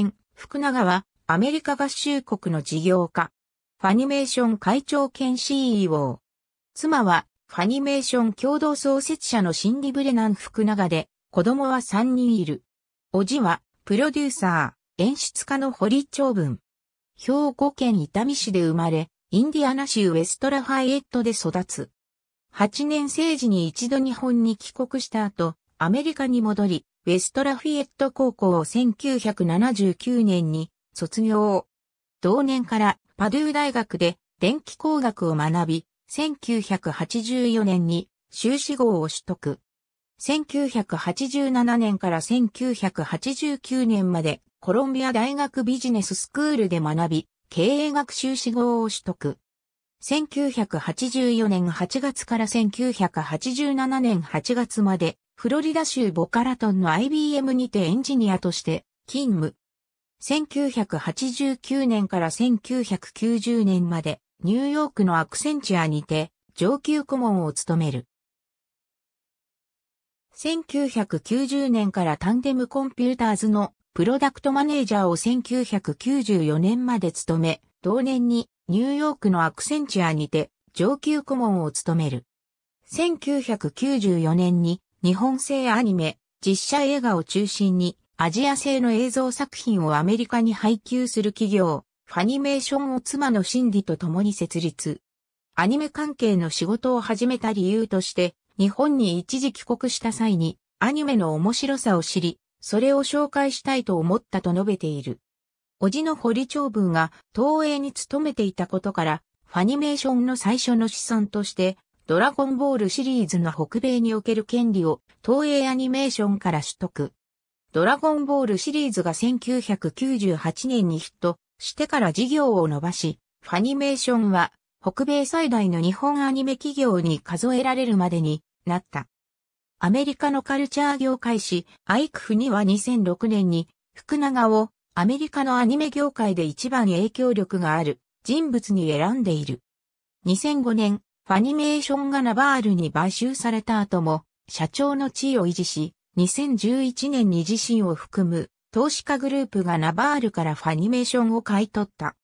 現、福永は、アメリカ合衆国の事業家。ファニメーション会長兼 CEO。妻は、ファニメーション共同創設者のシンディ・ブレナン・福永で、子供は3人いる。おじは、プロデューサー、演出家の堀長文。兵庫県伊丹市で生まれ、インディアナ州ウェストラファイエットで育つ。8年生時に一度日本に帰国した後、アメリカに戻り、ウェストラフィエット高校を1979年に卒業。同年からパドゥー大学で電気工学を学び、1984年に修士号を取得。1987年から1989年までコロンビア大学ビジネススクールで学び、経営学修士号を取得。1984年8月から1987年8月まで、フロリダ州ボカラトンの IBM にてエンジニアとして勤務。1989年から1990年まで、ニューヨークのアクセンチュアにて、上級顧問を務める。1990年からタンデムコンピューターズのプロダクトマネージャーを1994年まで務め、同年にニューヨークのアクセンチュアにて上級顧問を務める。1994年に日本製アニメ、実写映画を中心にアジア製の映像作品をアメリカに配給する企業、ファニメーションを妻のシンディと共に設立。アニメ関係の仕事を始めた理由として、日本に一時帰国した際にアニメの面白さを知り、それを紹介したいと思ったと述べている。叔父の堀長文が東映に勤めていたことから、ファニメーションの最初の資産として、ドラゴンボールシリーズの北米における権利を東映アニメーションから取得。ドラゴンボールシリーズが1998年にヒットしてから事業を伸ばし、ファニメーションは北米最大の日本アニメ企業に数えられるまでになった。アメリカのカルチャー業界誌、アイクフには2006年に福永をアメリカのアニメ業界で一番影響力がある人物に選んでいる。2005年、ファニメーションがナバールに買収された後も、社長の地位を維持し、2011年に自身を含む投資家グループがナバールからファニメーションを買い取った。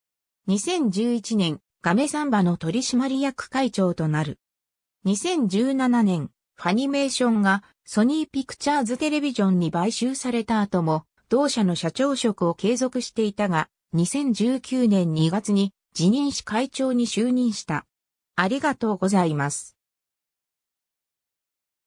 2011年、ガメサンバの取締役会長となる。2017年、ファニメーションがソニーピクチャーズテレビジョンに買収された後も、同社の社長職を継続していたが、2019年2月に辞任し会長に就任した。ありがとうございます。